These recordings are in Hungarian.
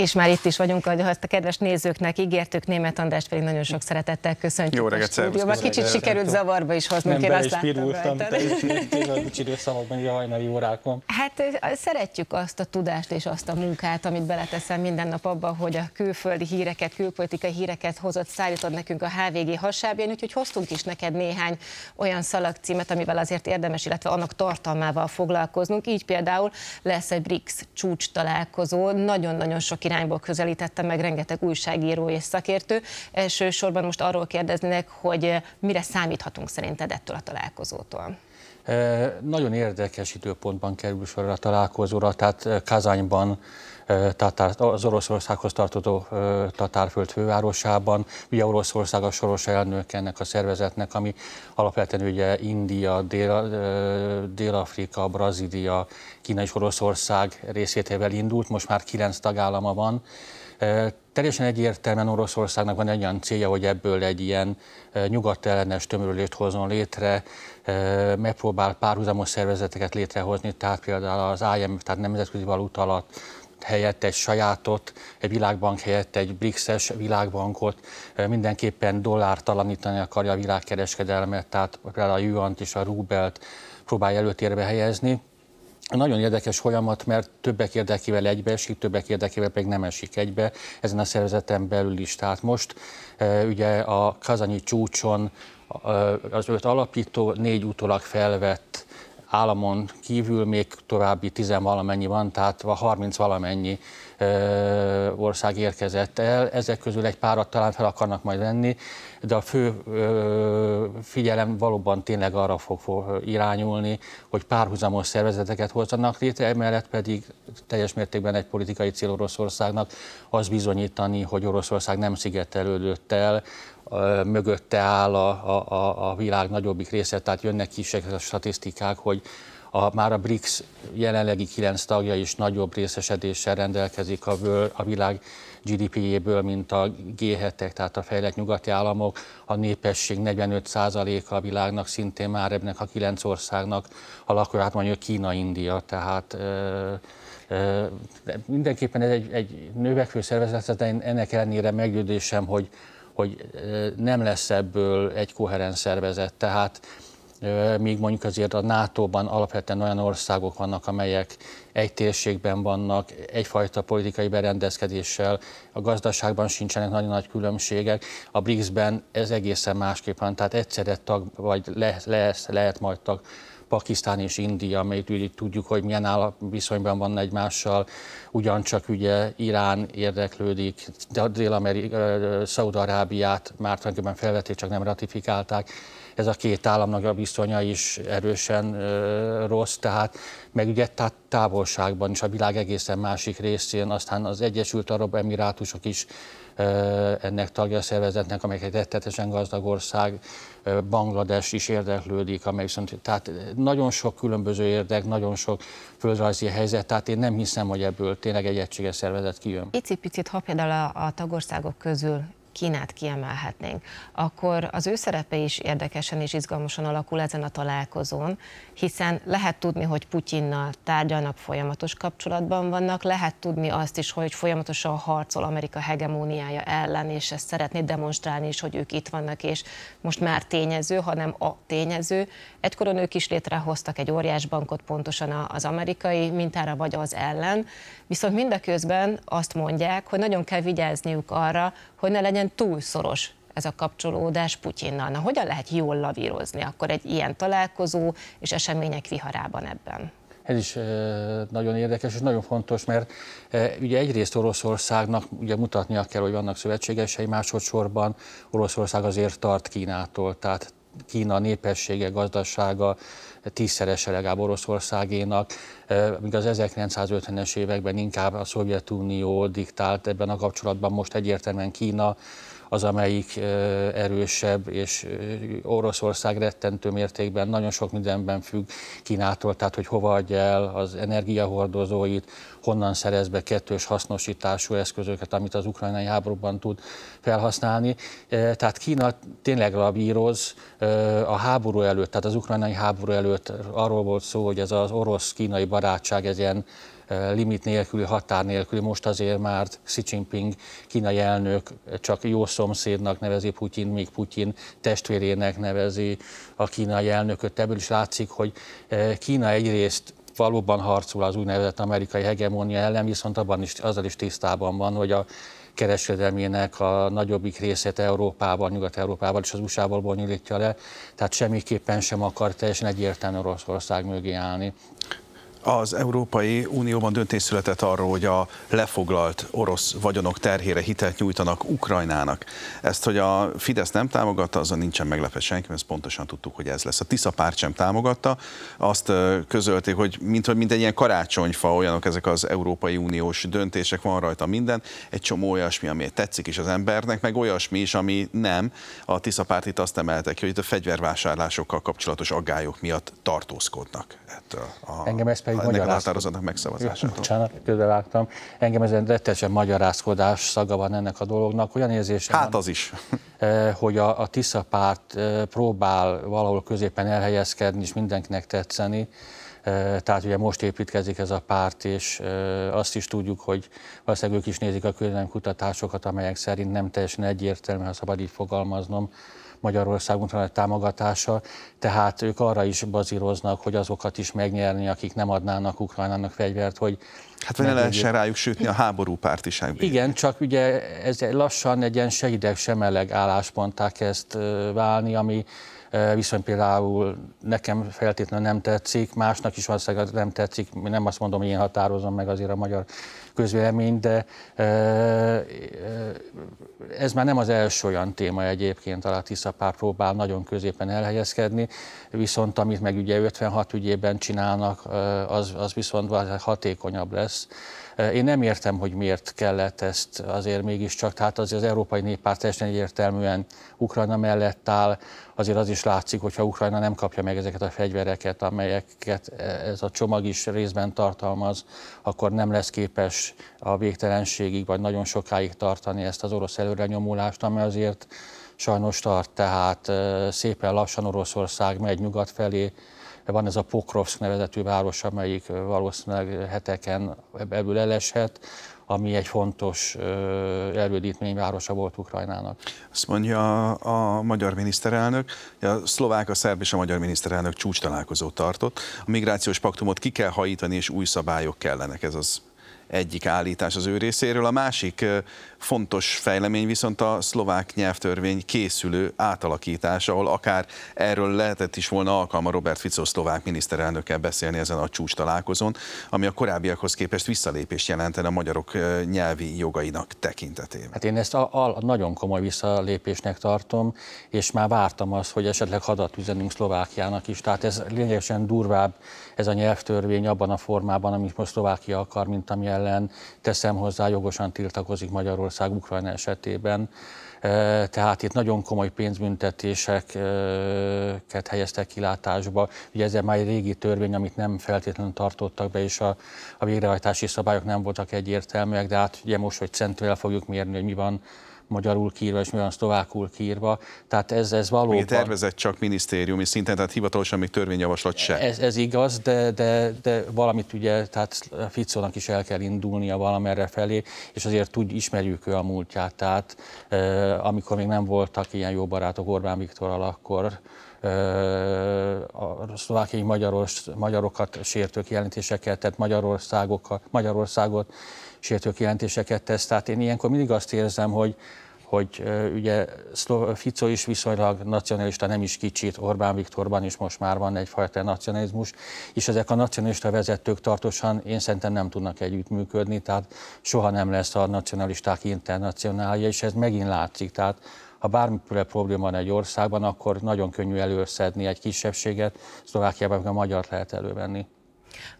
És már itt is vagyunk, ahogy azt a kedves nézőknek ígértük, német András pedig nagyon sok szeretettel köszöntjük. Jó reggelt, szervusz. Kicsit sikerült zavarba is hozni, én azt láttam Kicsit összehalogban így a hajnali órákon. Hát szeretjük azt a tudást és azt a munkát, amit beleteszem minden nap abba, hogy a külföldi híreket, külpolitikai híreket hozott, szállítod nekünk a HVG hasábján, úgyhogy hoztunk is neked néhány olyan szalagcímet, amivel azért érdemes, illetve annak tartalmával foglalkoznunk. Így például lesz egy BRICS csúcs találkozó, nagyon-nagyon sok irányból közelítette meg rengeteg újságíró és szakértő. Elsősorban most arról kérdeznének, hogy eh, mire számíthatunk szerinted ettől a találkozótól? Eh, nagyon érdekes időpontban kerül sorra a találkozóra, tehát eh, Kazányban tatár, az Oroszországhoz tartozó Tatárföld fővárosában. Ugye Oroszország a soros elnök ennek a szervezetnek, ami alapvetően ugye India, Dél-Afrika, Brazília, Kína és Oroszország részétével indult, most már kilenc tagállama van. Teljesen egyértelműen Oroszországnak van egy olyan célja, hogy ebből egy ilyen nyugatellenes tömörülést hozzon létre, megpróbál párhuzamos szervezeteket létrehozni, tehát például az IMF, tehát Nemzetközi Valuta alatt helyett egy sajátot, egy világbank helyett egy BRICS-es világbankot, mindenképpen dollártalanítani akarja a világkereskedelmet, tehát például a juant és a rubelt próbálja előtérbe helyezni. Nagyon érdekes folyamat, mert többek érdekével egybeesik, többek érdekével pedig nem esik egybe ezen a szervezeten belül is. Tehát most ugye a kazanyi csúcson az öt alapító, négy utólag felvett államon kívül még további 10 valamennyi van, tehát 30 valamennyi ország érkezett el. Ezek közül egy párat talán fel akarnak majd venni, de a fő figyelem valóban tényleg arra fog irányulni, hogy párhuzamos szervezeteket hozzanak létre, emellett pedig teljes mértékben egy politikai cél Oroszországnak az bizonyítani, hogy Oroszország nem szigetelődött el, mögötte áll a, a, a világ nagyobbik része, tehát jönnek is ezek a statisztikák, hogy a, már a BRICS jelenlegi kilenc tagja is nagyobb részesedéssel rendelkezik a, a világ GDP-jéből, mint a g 7 tehát a fejlett nyugati államok. A népesség 45%-a a világnak szintén már ebben a kilenc országnak a lakóját mondjuk Kína, India, tehát ö, ö, mindenképpen ez egy, egy növekvő szervezet, de ennek ellenére meggyődésem, hogy hogy nem lesz ebből egy koherens szervezet. Tehát még mondjuk azért a NATO-ban alapvetően olyan országok vannak, amelyek egy térségben vannak, egyfajta politikai berendezkedéssel, a gazdaságban sincsenek nagyon nagy különbségek, a BRICS-ben ez egészen másképp van, tehát egyszerre tag, vagy lehet lesz, lehet majd tag Pakisztán és India, amelyet úgy tudjuk, hogy milyen áll viszonyban van egymással, ugyancsak ugye Irán érdeklődik, Dél-Szaud-Arábiát már tulajdonképpen felvették, csak nem ratifikálták ez a két államnak a viszonya is erősen ö, rossz, tehát meg ugye távolságban is a világ egészen másik részén, aztán az Egyesült Arab Emirátusok is ennek tagja a szervezetnek, amelyek egy rettetesen gazdag ország, Banglades is érdeklődik, amely viszont, tehát nagyon sok különböző érdek, nagyon sok földrajzi helyzet, tehát én nem hiszem, hogy ebből tényleg egy egységes szervezet kijön. Icipicit, ha például a, a tagországok közül Kínát kiemelhetnénk, akkor az ő szerepe is érdekesen és izgalmasan alakul ezen a találkozón, hiszen lehet tudni, hogy Putyinnal tárgyalnak, folyamatos kapcsolatban vannak, lehet tudni azt is, hogy folyamatosan harcol Amerika hegemóniája ellen, és ezt szeretné demonstrálni is, hogy ők itt vannak, és most már tényező, hanem a tényező. Egykoron ők is létrehoztak egy óriás bankot pontosan az amerikai mintára, vagy az ellen, viszont mindeközben azt mondják, hogy nagyon kell vigyázniuk arra, hogy ne legyen könnyen túlszoros ez a kapcsolódás Putyinnal. Na, hogyan lehet jól lavírozni akkor egy ilyen találkozó és események viharában ebben? Ez is nagyon érdekes és nagyon fontos, mert ugye egyrészt Oroszországnak ugye mutatnia kell, hogy vannak szövetségesei, másodszorban Oroszország azért tart Kínától, tehát Kína népessége, gazdasága tízszerese legalább Oroszországénak, míg az 1950-es években inkább a Szovjetunió diktált ebben a kapcsolatban, most egyértelműen Kína az, amelyik erősebb, és Oroszország rettentő mértékben nagyon sok mindenben függ Kínától, tehát hogy hova adja el az energiahordozóit, honnan szerez be kettős hasznosítású eszközöket, amit az ukrajnai háborúban tud felhasználni. E, tehát Kína tényleg rabíroz e, a háború előtt, tehát az ukrajnai háború előtt arról volt szó, hogy ez az orosz-kínai barátság, ez ilyen e, limit nélküli, határ nélküli, most azért már Xi Jinping kínai elnök csak jó szomszédnak nevezi Putyin, még Putyin testvérének nevezi a kínai elnököt. Ebből is látszik, hogy Kína egyrészt valóban harcol az úgynevezett amerikai hegemónia ellen, viszont abban is, azzal is tisztában van, hogy a kereskedelmének a nagyobbik részét Európában, Nyugat-Európában és az usa val bonyolítja le, tehát semmiképpen sem akar teljesen egyértelműen Oroszország mögé állni az Európai Unióban döntés született arról, hogy a lefoglalt orosz vagyonok terhére hitelt nyújtanak Ukrajnának. Ezt, hogy a Fidesz nem támogatta, azon nincsen meglepve senki, mert pontosan tudtuk, hogy ez lesz. A Tisza párt sem támogatta, azt közölték, hogy mint, hogy mint egy ilyen karácsonyfa olyanok ezek az Európai Uniós döntések, van rajta minden, egy csomó olyasmi, ami tetszik is az embernek, meg olyasmi is, ami nem. A Tisza párt itt azt emelte ki, hogy itt a fegyvervásárlásokkal kapcsolatos aggályok miatt tartózkodnak ettől. A... Engem ez sokáig ha ennek határozatnak megszavazását. Bocsánat, közbevágtam. Engem egy rettenetesen magyarázkodás szaga van ennek a dolognak. Olyan érzésem Hát az is. Eh, hogy a, a Tisza párt eh, próbál valahol középen elhelyezkedni, és mindenkinek tetszeni. Eh, tehát ugye most építkezik ez a párt, és azt is tudjuk, hogy valószínűleg ők is nézik a kutatásokat, amelyek szerint nem teljesen egyértelmű, ha szabad így fogalmaznom, Magyarországon ultralett támogatása, tehát ők arra is bazíroznak, hogy azokat is megnyerni, akik nem adnának Ukrajnának fegyvert, hogy Hát vagy ne lehessen rájuk sütni a háború pártiság. Igen, csak ugye ez lassan egy ilyen se hideg, se meleg állásponttá kezd válni, ami viszont például nekem feltétlenül nem tetszik, másnak is valószínűleg nem tetszik, nem azt mondom, hogy én határozom meg azért a magyar közvélemény, de ez már nem az első olyan téma egyébként, a Tiszapár próbál nagyon középen elhelyezkedni, viszont amit meg ugye 56 ügyében csinálnak, az, az viszont hatékonyabb lesz. Én nem értem, hogy miért kellett ezt azért mégiscsak, tehát azért az Európai Néppárt teljesen egyértelműen Ukrajna mellett áll, azért az is látszik, hogyha Ukrajna nem kapja meg ezeket a fegyvereket, amelyeket ez a csomag is részben tartalmaz, akkor nem lesz képes a végtelenségig, vagy nagyon sokáig tartani ezt az orosz előrenyomulást, ami azért sajnos tart, tehát szépen lassan Oroszország megy nyugat felé, van ez a Pokrovsk nevezetű város, amelyik valószínűleg heteken ebből eleshet, ami egy fontos erődítményvárosa volt Ukrajnának. Azt mondja a, a magyar miniszterelnök, a szlovák, a szerb és a magyar miniszterelnök csúcs találkozót tartott. A migrációs paktumot ki kell hajítani, és új szabályok kellenek. Ez az egyik állítás az ő részéről. A másik fontos fejlemény viszont a szlovák nyelvtörvény készülő átalakítása, ahol akár erről lehetett is volna alkalma Robert Fico szlovák miniszterelnökkel beszélni ezen a csúcs találkozón, ami a korábbiakhoz képest visszalépést jelentene a magyarok nyelvi jogainak tekintetében. Hát én ezt a, a nagyon komoly visszalépésnek tartom, és már vártam azt, hogy esetleg hadat üzenünk Szlovákiának is. Tehát ez lényegesen durvább ez a nyelvtörvény abban a formában, amit most Szlovákia akar, mint amilyen ellen, teszem hozzá, jogosan tiltakozik Magyarország Ukrajna esetében. E, tehát itt nagyon komoly pénzbüntetéseket helyeztek kilátásba. Ugye ez már egy régi törvény, amit nem feltétlenül tartottak be, és a, a végrehajtási szabályok nem voltak egyértelműek, de hát ugye most, hogy centről fogjuk mérni, hogy mi van magyarul kírva, és mi van szlovákul kírva. Tehát ez, ez valóban... Még tervezett csak minisztériumi szinten, tehát hivatalosan még törvényjavaslat se. Ez, ez igaz, de, de, de valamit ugye, tehát Ficónak is el kell indulnia valamerre felé, és azért úgy ismerjük ő a múltját. Tehát eh, amikor még nem voltak ilyen jó barátok Orbán Viktorral, akkor a szlovákiai magyaros, magyarokat sértő jelentéseket, tehát Magyarországot sértő jelentéseket tesz. Tehát én ilyenkor mindig azt érzem, hogy hogy ugye Fico is viszonylag nacionalista, nem is kicsit, Orbán Viktorban is most már van egyfajta nacionalizmus, és ezek a nacionalista vezetők tartósan én szerintem nem tudnak együttműködni, tehát soha nem lesz a nacionalisták internacionálja, és ez megint látszik. Tehát ha bármiféle probléma van egy országban, akkor nagyon könnyű előszedni egy kisebbséget, Szlovákiában a magyar lehet elővenni.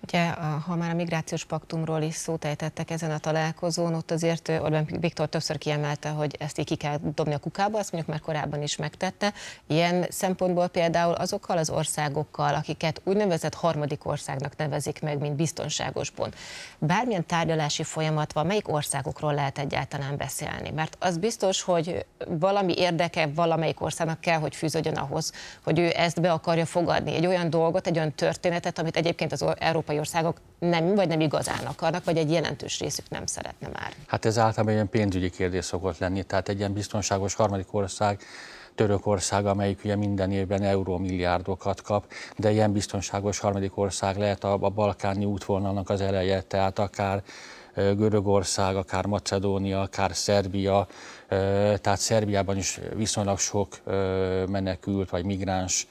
Ugye, ha már a migrációs paktumról is szót ejtettek ezen a találkozón, ott azért Orbán Viktor többször kiemelte, hogy ezt így ki kell dobni a kukába, azt mondjuk már korábban is megtette. Ilyen szempontból például azokkal az országokkal, akiket úgynevezett harmadik országnak nevezik meg, mint biztonságos pont. Bármilyen tárgyalási folyamat van, melyik országokról lehet egyáltalán beszélni? Mert az biztos, hogy valami érdeke valamelyik országnak kell, hogy fűződjön ahhoz, hogy ő ezt be akarja fogadni. Egy olyan dolgot, egy olyan történetet, amit egyébként az európai országok nem, vagy nem igazán akarnak, vagy egy jelentős részük nem szeretne már. Hát ez általában ilyen pénzügyi kérdés szokott lenni, tehát egy ilyen biztonságos harmadik ország Törökország, amelyik ugye minden évben eurómilliárdokat kap, de ilyen biztonságos harmadik ország lehet a, a balkáni útvonalnak az eleje, tehát akár Görögország, akár Macedónia, akár Szerbia, tehát Szerbiában is viszonylag sok menekült vagy migráns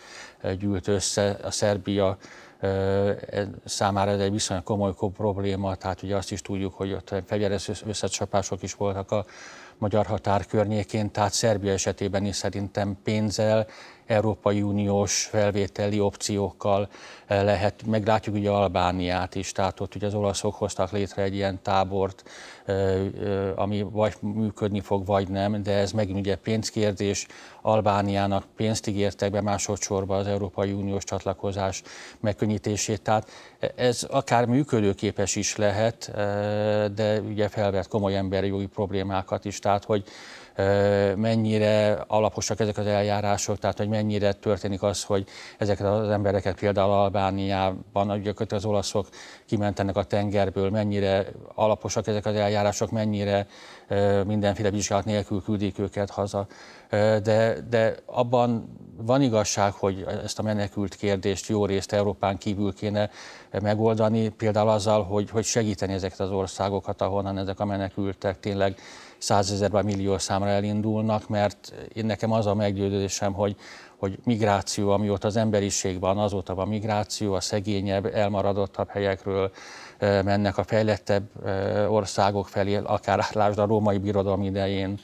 gyűlt össze. A Szerbia E, számára ez egy viszonylag komoly probléma, tehát ugye azt is tudjuk, hogy ott fegyveres összecsapások is voltak a magyar határ környékén, tehát Szerbia esetében is szerintem pénzzel Európai Uniós felvételi opciókkal eh, lehet, meg látjuk ugye Albániát is, tehát ott ugye az olaszok hoztak létre egy ilyen tábort, eh, eh, ami vagy működni fog, vagy nem, de ez megint ugye pénzkérdés, Albániának pénzt ígértek be másodszorban az Európai Uniós csatlakozás megkönnyítését, tehát ez akár működőképes is lehet, de ugye felvett komoly emberi jogi problémákat is, tehát hogy mennyire alaposak ezek az eljárások, tehát hogy mennyire történik az, hogy ezeket az embereket például Albániában, ugye az olaszok kimentenek a tengerből, mennyire alaposak ezek az eljárások, mennyire mindenféle vizsgálat nélkül küldik őket haza. De, de abban van igazság, hogy ezt a menekült kérdést jó részt Európán kívül kéne megoldani, például azzal, hogy, hogy segíteni ezeket az országokat, ahonnan ezek a menekültek tényleg százezer vagy millió számra elindulnak, mert én nekem az a meggyőződésem, hogy, hogy migráció, amióta az emberiség van, azóta van migráció, a szegényebb, elmaradottabb helyekről mennek a fejlettebb országok felé, akár lásd a római birodalom idején,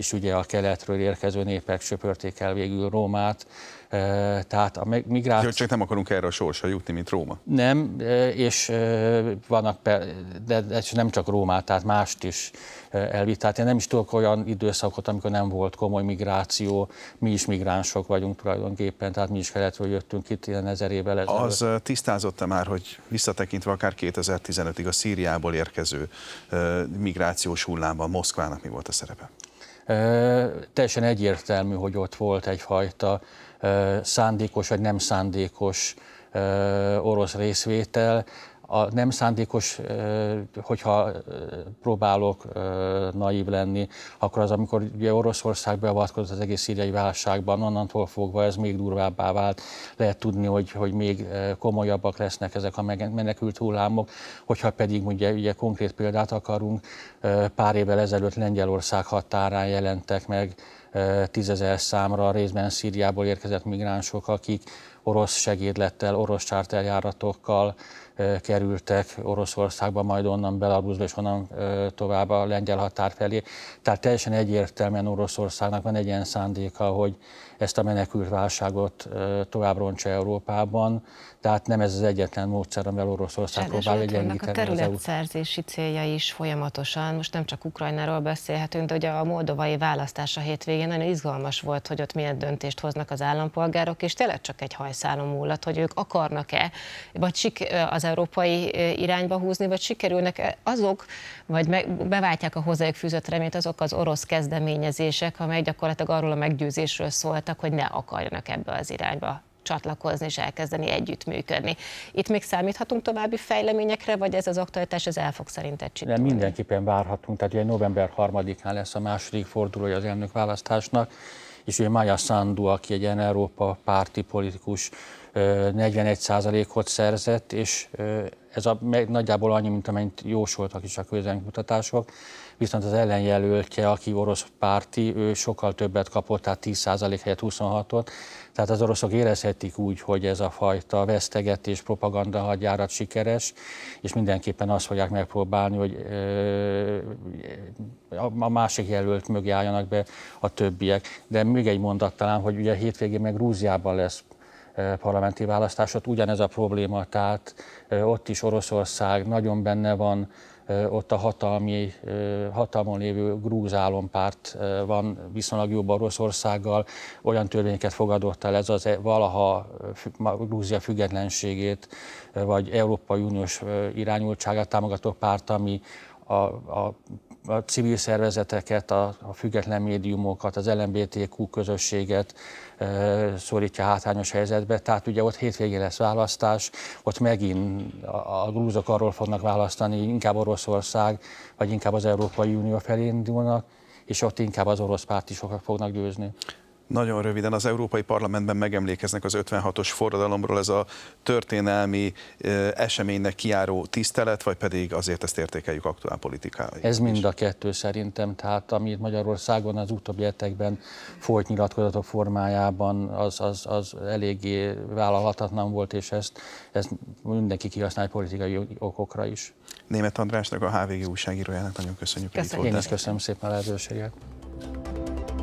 és ugye a keletről érkező népek söpörték el végül Rómát, tehát a migráció... Csak nem akarunk erre a sorsa jutni, mint Róma. Nem, és vannak, de nem csak Rómát, tehát mást is elvitt. Tehát én nem is tudok olyan időszakot, amikor nem volt komoly migráció, mi is migránsok vagyunk tulajdonképpen, tehát mi is keletről jöttünk itt ilyen ezer évvel ezelőtt. Az tisztázotta már, hogy visszatekintve akár 2015-ig a Szíriából érkező migrációs hullámban Moszkvának mi volt a szerepe? teljesen egyértelmű, hogy ott volt egyfajta szándékos vagy nem szándékos orosz részvétel, a nem szándékos, hogyha próbálok naív lenni, akkor az, amikor ugye Oroszország beavatkozott az egész szíriai válságban, onnantól fogva ez még durvábbá vált, lehet tudni, hogy, hogy még komolyabbak lesznek ezek a menekült hullámok, hogyha pedig ugye, ugye konkrét példát akarunk, pár évvel ezelőtt Lengyelország határán jelentek meg tízezer számra részben Szíriából érkezett migránsok, akik orosz segédlettel, orosz csárterjáratokkal kerültek Oroszországba, majd onnan Belarusba és onnan tovább a lengyel határ felé. Tehát teljesen egyértelműen Oroszországnak van egy ilyen szándéka, hogy ezt a menekült válságot tovább roncsa Európában. Tehát nem ez az egyetlen módszer, amivel Oroszország Ráadásul próbál egyengíteni. A területszerzési célja is folyamatosan, most nem csak Ukrajnáról beszélhetünk, de ugye a moldovai választás a hétvégén nagyon izgalmas volt, hogy ott milyen döntést hoznak az állampolgárok, és tényleg csak egy hajszálon múlott, hogy ők akarnak-e, vagy sik az európai irányba húzni, vagy sikerülnek -e azok, vagy meg, beváltják a hozzájuk fűzött reményt azok az orosz kezdeményezések, amely gyakorlatilag arról a meggyőzésről szólt, dolgoztak, hogy ne akarjanak ebbe az irányba csatlakozni és elkezdeni együttműködni. Itt még számíthatunk további fejleményekre, vagy ez az aktualitás az el fog szerinted csitolni? De mindenképpen várhatunk, tehát ugye november 3-án lesz a második fordulója az elnök választásnak, és ugye Maja Sandu, aki egy Európa párti politikus, 41%-ot szerzett, és ez a, nagyjából annyi, mint amennyit jósoltak is a közönkutatások, viszont az ellenjelöltje, aki orosz párti, ő sokkal többet kapott, tehát 10% helyett 26-ot, tehát az oroszok érezhetik úgy, hogy ez a fajta vesztegetés, propaganda hadjárat sikeres, és mindenképpen azt fogják megpróbálni, hogy ö, a másik jelölt mögé álljanak be a többiek. De még egy mondat talán, hogy ugye hétvégén meg Grúziában lesz parlamenti választásot, ugyanez a probléma, tehát ott is Oroszország nagyon benne van, ott a hatalmi, hatalmon lévő grúz állampárt van viszonylag jobb Oroszországgal, olyan törvényeket fogadott el ez az e, valaha Grúzia függetlenségét, vagy Európai Uniós irányultságát támogató párt, ami a, a a civil szervezeteket, a, a független médiumokat, az LMBTQ közösséget e, szorítja hátrányos helyzetbe. Tehát ugye ott hétvégén lesz választás, ott megint a, a grúzok arról fognak választani, inkább Oroszország, vagy inkább az Európai Unió felé indulnak, és ott inkább az orosz párt is fognak győzni. Nagyon röviden, az Európai Parlamentben megemlékeznek az 56-os forradalomról, ez a történelmi eseménynek kiáró tisztelet, vagy pedig azért ezt értékeljük aktuál politikáig? Ez mind a kettő szerintem, tehát amit Magyarországon az utóbbi hetekben folyt nyilatkozatok formájában, az, az, az eléggé vállalhatatlan volt, és ezt, ezt mindenki kihasznál politikai okokra is. Német Andrásnak, a HVG újságírójának nagyon köszönjük, köszönjük. hogy itt Én is köszönöm szépen a lehetőséget.